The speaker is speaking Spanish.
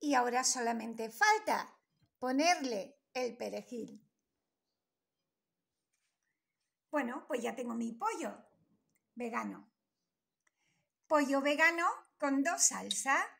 Y ahora solamente falta ponerle el perejil. Bueno, pues ya tengo mi pollo vegano. Pollo vegano con dos salsas.